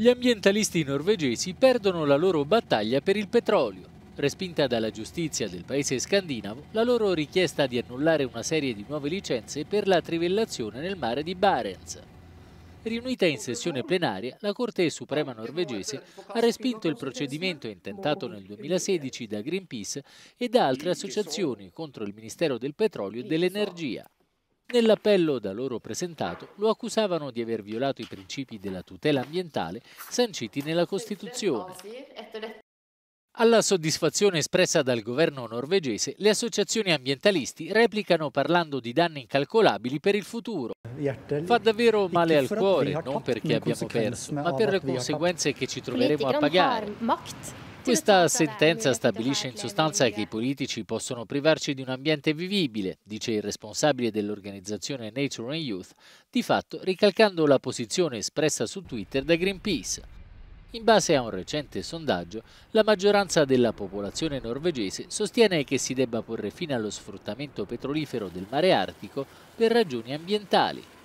gli ambientalisti norvegesi perdono la loro battaglia per il petrolio. Respinta dalla giustizia del paese scandinavo, la loro richiesta di annullare una serie di nuove licenze per la trivellazione nel mare di Barents. Riunita in sessione plenaria, la Corte Suprema norvegese ha respinto il procedimento intentato nel 2016 da Greenpeace e da altre associazioni contro il Ministero del Petrolio e dell'Energia. Nell'appello da loro presentato lo accusavano di aver violato i principi della tutela ambientale sanciti nella Costituzione. Alla soddisfazione espressa dal governo norvegese, le associazioni ambientalisti replicano parlando di danni incalcolabili per il futuro. Fa davvero male al cuore, non perché abbiamo perso, ma per le conseguenze che ci troveremo a pagare. Questa sentenza stabilisce in sostanza che i politici possono privarci di un ambiente vivibile, dice il responsabile dell'organizzazione Nature and Youth, di fatto ricalcando la posizione espressa su Twitter da Greenpeace. In base a un recente sondaggio, la maggioranza della popolazione norvegese sostiene che si debba porre fine allo sfruttamento petrolifero del mare Artico per ragioni ambientali.